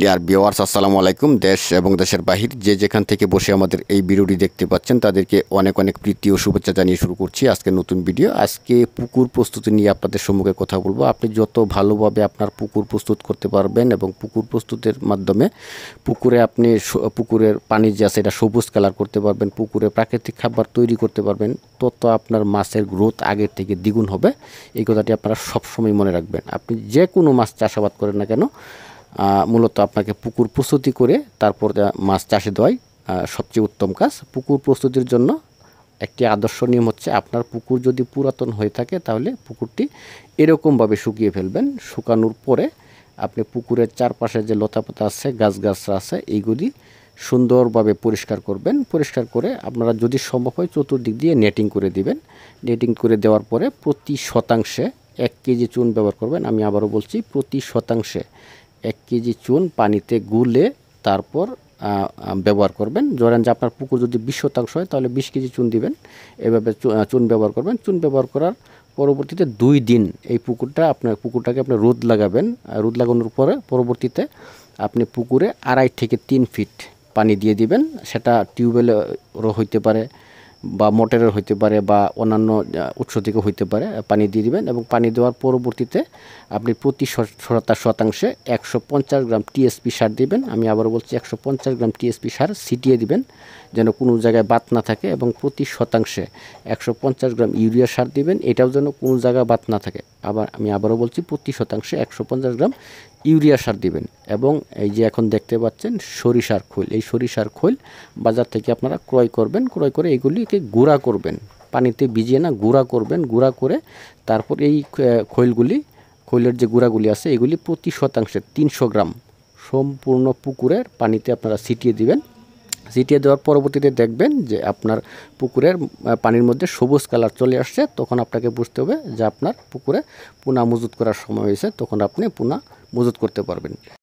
deer বিওয়ার্স আসসালামু আলাইকুম দেশ এবং দেশের বাহির যে যেখান থেকে বসে আমাদের এই ভিডিওটি দেখতে পাচ্ছেন তাদেরকে অনেক অনেক প্রীতি ও শুভেচ্ছা জানিয়ে শুরু করছি আজকে নতুন ভিডিও আজকে পুকুর প্রস্তুতি নিয়ে আপনাদের সম্মুখে কথা বলবো আপনি যত ভালোভাবে আপনার পুকুর প্রস্তুত করতে পারবেন এবং পুকুর প্রস্তুতের মাধ্যমে পুকুরে আপনি পুকুরের পানি যে আছে এটা সবুজ কালার করতে পারবেন পুকুরে প্রাকৃতিক খাবার তৈরি করতে পারবেন তত আপনার মাছের গ্রোথ আগের থেকে দ্বিগুণ হবে এই কথাটি আপনারা সবসময় মনে রাখবেন আপনি যে কোনো মাছ চাষাবাদ করেন না কেন মূলত আপনাকে পুকুর প্রস্তুতি করে তারপর মাছ চাষে দেওয়াই সবচেয়ে উত্তম কাজ পুকুর প্রস্তুতির জন্য একটি আদর্শ নিয়ম হচ্ছে আপনার পুকুর যদি পুরাতন হয়ে থাকে তাহলে পুকুরটি এরকমভাবে শুকিয়ে ফেলবেন শুকানোর পরে আপনি পুকুরের চারপাশে যে লতাপাতা আছে গাছগাছরা আছে এইগুলি সুন্দরভাবে পরিষ্কার করবেন পরিষ্কার করে আপনারা যদি সম্ভব হয় চতুর্দিক দিয়ে নেটিং করে দিবেন নেটিং করে দেওয়ার পরে প্রতি শতাংশে এক কেজি চুন ব্যবহার করবেন আমি আবারও বলছি প্রতি শতাংশে এক কেজি চুন পানিতে গুলে তারপর ব্যবহার করবেন ধরেন যে আপনার পুকুর যদি বিশ শতাংশ হয় তাহলে বিশ কেজি চুন দিবেন এভাবে চুন ব্যবহার করবেন চুন ব্যবহার করার পরবর্তীতে দুই দিন এই পুকুরটা আপনার পুকুরটাকে আপনি রোদ লাগাবেন রোদ লাগানোর পরে পরবর্তীতে আপনি পুকুরে আড়াই থেকে তিন ফিট পানি দিয়ে দিবেন সেটা টিউবওয়েলেরও হইতে পারে বা মোটরের হইতে পারে বা অন্যান্য উৎস থেকে হইতে পারে পানি দিয়ে দিবেন এবং পানি দেওয়ার পরবর্তীতে আপনি প্রতি শতা শতাংশে একশো পঞ্চাশ গ্রাম টিএসপি সার দিবেন আমি আবার বলছি একশো পঞ্চাশ গ্রাম টিএসপি সার ছিটিয়ে দিবেন যেন কোনো জায়গায় বাত না থাকে এবং প্রতি শতাংশে একশো পঞ্চাশ গ্রাম ইউরিয়া সার দিবেন এটাও যেন কোনো জায়গায় বাত না থাকে আবার আমি আবারও বলছি প্রতি শতাংশে একশো পঞ্চাশ গ্রাম ইউরিয়া সার দিবেন এবং এই যে এখন দেখতে পাচ্ছেন সরিষার খোল এই সরিষার খোল বাজার থেকে আপনারা ক্রয় করবেন ক্রয় করে এগুলিকে গুঁড়া করবেন পানিতে ভিজিয়ে না গুঁড়া করবেন গুঁড়া করে তারপর এই খৈলগুলি খৈলের যে গুঁড়াগুলি আছে এগুলি প্রতি শতাংশে তিনশো গ্রাম সম্পূর্ণ পুকুরের পানিতে আপনারা ছিটিয়ে দিবেন ছিটিয়ে দেওয়ার পরবর্তীতে দেখবেন যে আপনার পুকুরের পানির মধ্যে সবুজ কালার চলে আসছে তখন আপনাকে বুঝতে হবে যে আপনার পুকুরে পোনা মজুত করার সময় হয়েছে তখন আপনি পোনা মজুত করতে পারবেন